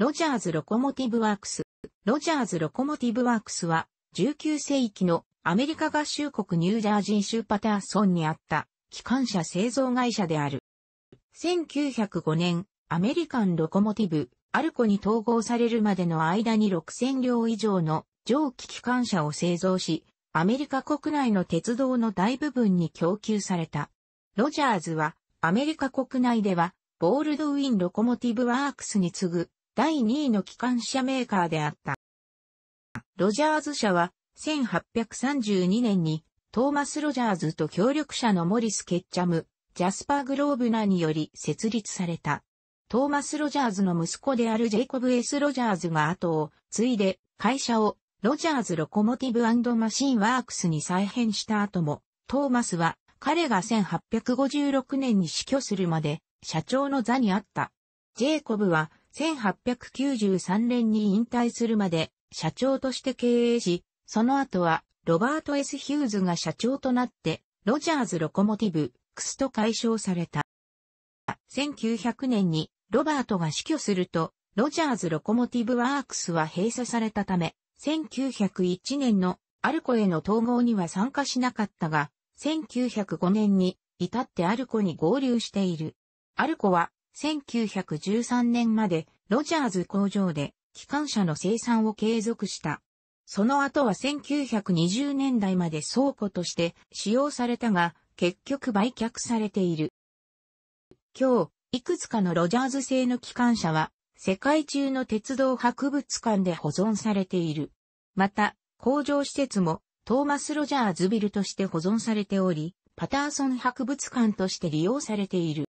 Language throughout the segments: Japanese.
ロジャーズ・ロコモティブ・ワークス。ロジャーズ・ロコモティブ・ワークスは、19世紀のアメリカ合衆国ニュージャージー州パターソンにあった機関車製造会社である。1905年、アメリカン・ロコモティブ、アルコに統合されるまでの間に6000両以上の蒸気機関車を製造し、アメリカ国内の鉄道の大部分に供給された。ロジャーズは、アメリカ国内では、ボールドウィン・ロコモティブ・ワークスに次ぐ第2位の機関車メーカーであった。ロジャーズ社は、1832年に、トーマス・ロジャーズと協力者のモリス・ケッチャム、ジャスパー・グローブナにより設立された。トーマス・ロジャーズの息子であるジェイコブ・エス・ロジャーズが後を継いで会社をロジャーズ・ロコモティブマシン・ワークスに再編した後も、トーマスは彼が1856年に死去するまで社長の座にあった。ジェイコブは1893年に引退するまで社長として経営し、その後はロバート・ S・ ヒューズが社長となって、ロジャーズ・ロコモティブ、クスと解消された。1900年にロバートが死去すると、ロジャーズ・ロコモティブ・ワークスは閉鎖されたため、1901年のアルコへの統合には参加しなかったが、1905年に至ってアルコに合流している。アルコは1913年までロジャーズ工場で機関車の生産を継続した。その後は1920年代まで倉庫として使用されたが、結局売却されている。今日、いくつかのロジャーズ製の機関車は、世界中の鉄道博物館で保存されている。また、工場施設もトーマス・ロジャーズビルとして保存されており、パターソン博物館として利用されている。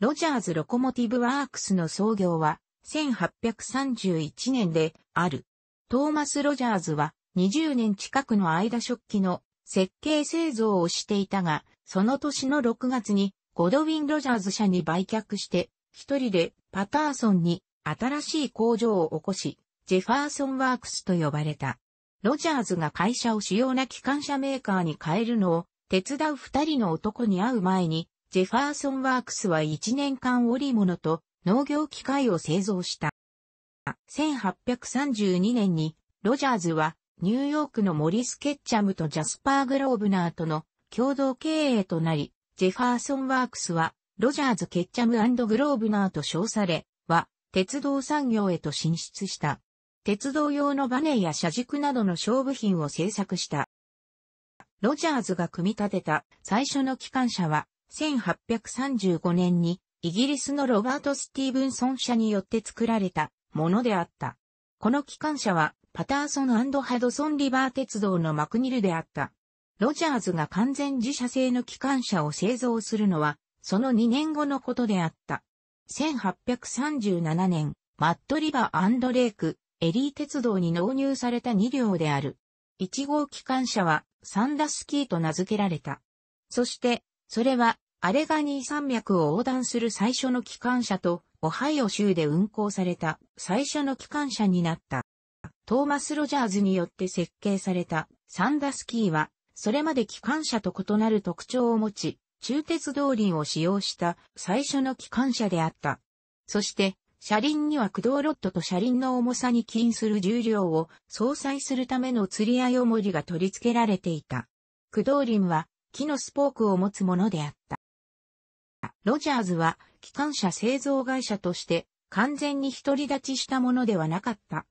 ロジャーズ・ロコモティブ・ワークスの創業は1831年である。トーマス・ロジャーズは20年近くの間食器の設計製造をしていたが、その年の6月にゴドウィン・ロジャーズ社に売却して、一人でパターソンに新しい工場を起こし、ジェファーソン・ワークスと呼ばれた。ロジャーズが会社を主要な機関車メーカーに変えるのを手伝う二人の男に会う前に、ジェファーソンワークスは1年間織物と農業機械を製造した。1832年にロジャーズはニューヨークのモリス・ケッチャムとジャスパー・グローブナーとの共同経営となり、ジェファーソンワークスはロジャーズ・ケッチャムグローブナーと称され、は鉄道産業へと進出した。鉄道用のバネや車軸などの勝負品を製作した。ロジャーズが組み立てた最初の機関車は1835年にイギリスのロバート・スティーブンソン社によって作られたものであった。この機関車はパターソンハドソンリバー鉄道のマクニルであった。ロジャーズが完全自社製の機関車を製造するのは、その2年後のことであった。1837年、マットリバーレイク、エリー鉄道に納入された2両である。1号機関車はサンダスキーと名付けられた。そして、それはアレガニー山脈を横断する最初の機関車と、オハイオ州で運行された最初の機関車になった。トーマス・ロジャーズによって設計されたサンダスキーは、それまで機関車と異なる特徴を持ち、中鉄道輪を使用した最初の機関車であった。そして、車輪には駆動ロッドと車輪の重さに起因する重量を相殺するための釣り合い重りが取り付けられていた。駆動輪は木のスポークを持つものであった。ロジャーズは機関車製造会社として完全に独り立ちしたものではなかった。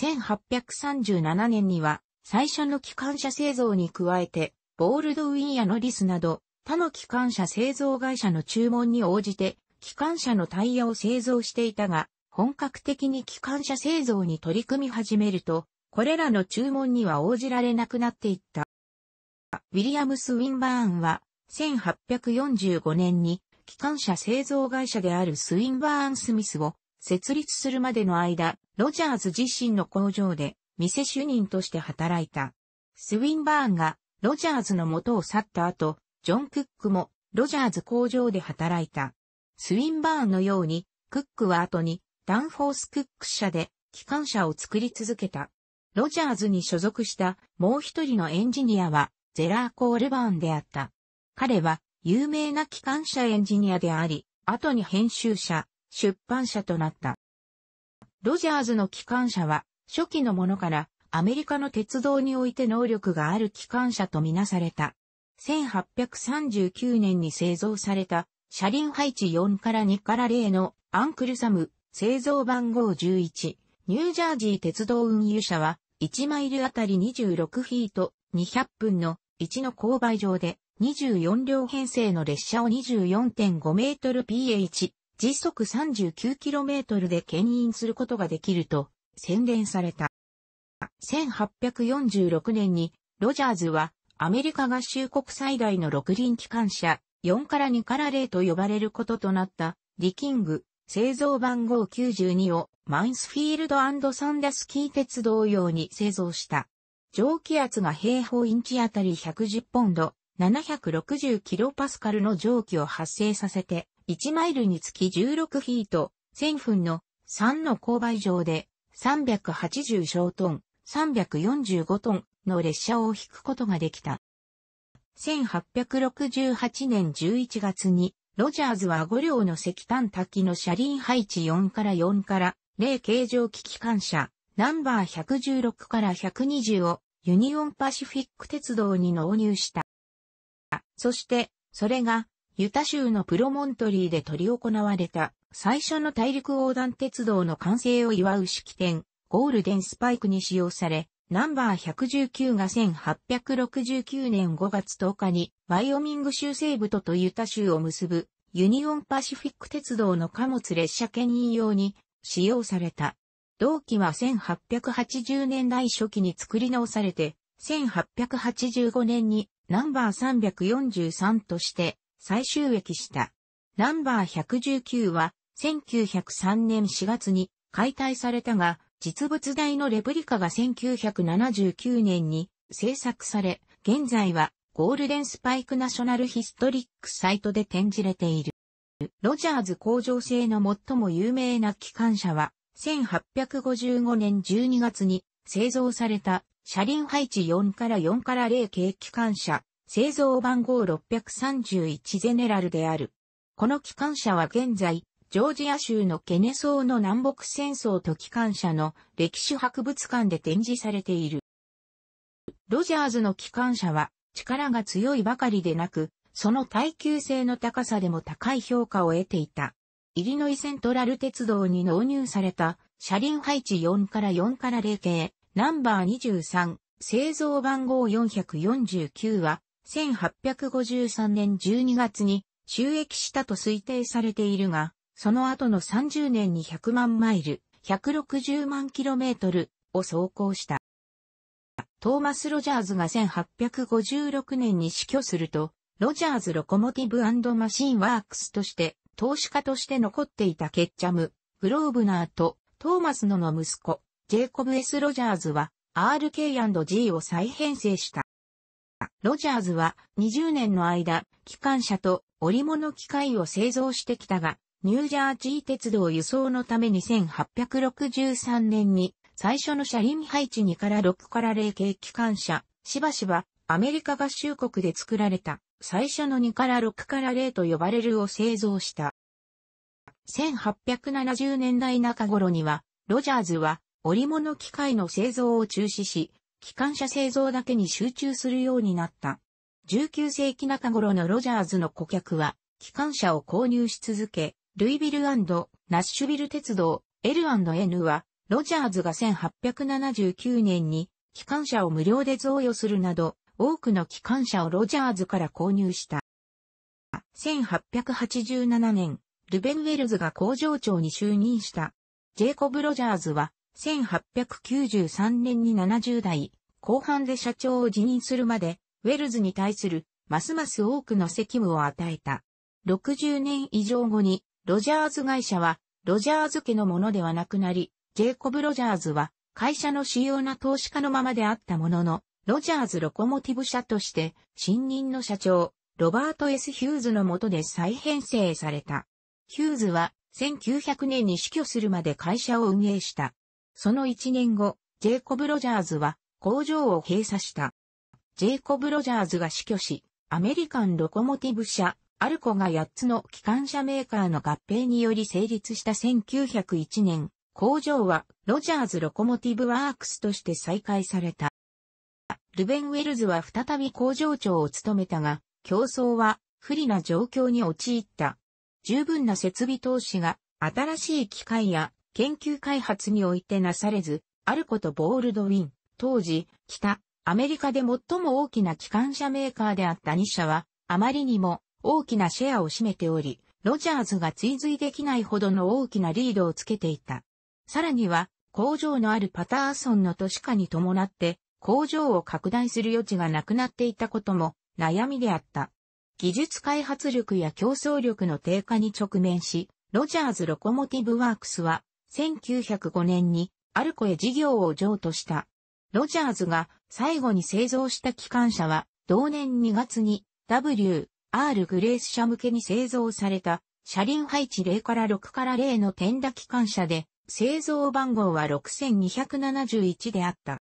1837年には最初の機関車製造に加えて、ボールドウィンやノリスなど他の機関車製造会社の注文に応じて機関車のタイヤを製造していたが、本格的に機関車製造に取り組み始めると、これらの注文には応じられなくなっていった。ウィリアムス・ウィンバーンは、1845年に機関車製造会社であるスウィンバーン・スミスを設立するまでの間、ロジャーズ自身の工場で店主任として働いた。スウィンバーンがロジャーズの元を去った後、ジョン・クックもロジャーズ工場で働いた。スウィンバーンのように、クックは後にダンフォース・クック社で機関車を作り続けた。ロジャーズに所属したもう一人のエンジニアはゼラー・コールバーンであった。彼は有名な機関車エンジニアであり、後に編集者、出版社となった。ロジャーズの機関車は、初期のものからアメリカの鉄道において能力がある機関車とみなされた。1839年に製造された車輪配置4から2から0のアンクルサム製造番号11ニュージャージー鉄道運輸車は1マイルあたり26フィート200分の1の勾配上で24両編成の列車を2 4 5メートル p h 時速 39km で牽引することができると宣伝された。1846年にロジャーズはアメリカ合衆国最大の6輪機関車4から2から0と呼ばれることとなったリキング製造番号92をマインスフィールドサンダスキー鉄道用に製造した。蒸気圧が平方インチあたり110ポンド、760kPa の蒸気を発生させて、1マイルにつき16フィート、1000分の3の勾配上で380小トン、345トンの列車を引くことができた。1868年11月に、ロジャーズは5両の石炭滝の車輪配置4から4から0形状機機関車、ナンバー116から120をユニオンパシフィック鉄道に納入した。そして、それが、ユタ州のプロモントリーで取り行われた、最初の大陸横断鉄道の完成を祝う式典、ゴールデンスパイクに使用され、ナンバー119が1869年5月10日に、ワイオミング州西部ととユタ州を結ぶ、ユニオンパシフィック鉄道の貨物列車牽引用に使用された。同期は1880年代初期に作り直されて、1885年にナンバー343として最終駅した。ナンバー119は1903年4月に解体されたが、実物大のレプリカが1979年に制作され、現在はゴールデンスパイクナショナルヒストリックサイトで展示れている。ロジャーズ工場製の最も有名な機関車は、1855年12月に製造された車輪配置4から4から0系機関車、製造番号631ゼネラルである。この機関車は現在、ジョージア州のケネソーの南北戦争と機関車の歴史博物館で展示されている。ロジャーズの機関車は力が強いばかりでなく、その耐久性の高さでも高い評価を得ていた。イリノイセントラル鉄道に納入された車輪配置4から4から0系、ナンバー23、製造番号449は、1853年12月に収益したと推定されているが、その後の30年に100万マイル、160万キロメートルを走行した。トーマス・ロジャーズが1856年に死去すると、ロジャーズ・ロコモティブマシン・ワークスとして、投資家として残っていたケッチャム、グローブナーとトーマスのの息子、ジェイコブ・ S・ ロジャーズは RK&G を再編成した。ロジャーズは20年の間、機関車と織物機械を製造してきたが、ニュージャージー鉄道輸送のために1863年に最初の車輪配置2から6から0系機関車、しばしばアメリカ合衆国で作られた最初の2から6から0と呼ばれるを製造した。1870年代中頃には、ロジャーズは織物機械の製造を中止し、機関車製造だけに集中するようになった。19世紀中頃のロジャーズの顧客は、機関車を購入し続け、ルイビルナッシュビル鉄道 L&N は、ロジャーズが1879年に機関車を無料で贈与するなど、多くの機関車をロジャーズから購入した。1887年、ルベン・ウェルズが工場長に就任した。ジェイコブ・ロジャーズは、1893年に70代、後半で社長を辞任するまで、ウェルズに対する、ますます多くの責務を与えた。60年以上後に、ロジャーズ会社は、ロジャーズ家のものではなくなり、ジェイコブ・ロジャーズは、会社の主要な投資家のままであったものの、ロジャーズロコモティブ社として、新任の社長、ロバート・ S・ ヒューズの下で再編成された。ヒューズは1900年に死去するまで会社を運営した。その1年後、ジェイコブ・ロジャーズは工場を閉鎖した。ジェイコブ・ロジャーズが死去し、アメリカン・ロコモティブ社、アルコが8つの機関車メーカーの合併により成立した1901年、工場はロジャーズ・ロコモティブ・ワークスとして再開された。ルベン・ウェルズは再び工場長を務めたが、競争は不利な状況に陥った。十分な設備投資が新しい機械や研究開発においてなされず、あることボールドウィン、当時、北、アメリカで最も大きな機関車メーカーであった2社は、あまりにも大きなシェアを占めており、ロジャーズが追随できないほどの大きなリードをつけていた。さらには、工場のあるパターソンの都市化に伴って、工場を拡大する余地がなくなっていたことも悩みであった。技術開発力や競争力の低下に直面し、ロジャーズ・ロコモティブ・ワークスは、1905年にアルコへ事業を譲渡した。ロジャーズが最後に製造した機関車は、同年2月に W、R グレース社向けに製造された、車輪配置0から6から0の点打機関車で、製造番号は6271であった。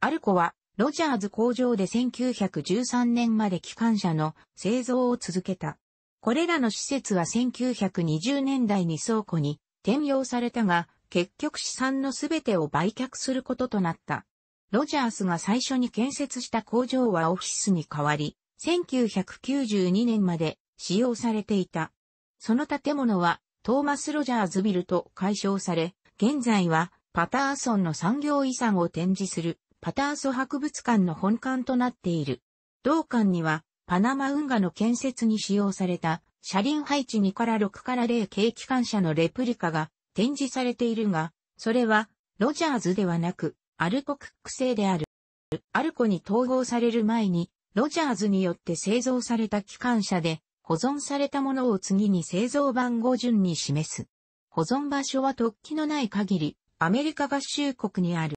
アルコはロジャーズ工場で1913年まで機関車の製造を続けた。これらの施設は1920年代に倉庫に転用されたが、結局資産のすべてを売却することとなった。ロジャースが最初に建設した工場はオフィスに変わり、1992年まで使用されていた。その建物はトーマス・ロジャーズビルと解消され、現在はパターソンの産業遺産を展示するパターソ博物館の本館となっている。同館には、パナマ運河の建設に使用された、車輪配置2から6から0系機関車のレプリカが展示されているが、それは、ロジャーズではなく、アルコクック製である。アルコに統合される前に、ロジャーズによって製造された機関車で、保存されたものを次に製造番号順に示す。保存場所は突起のない限り、アメリカ合衆国にある。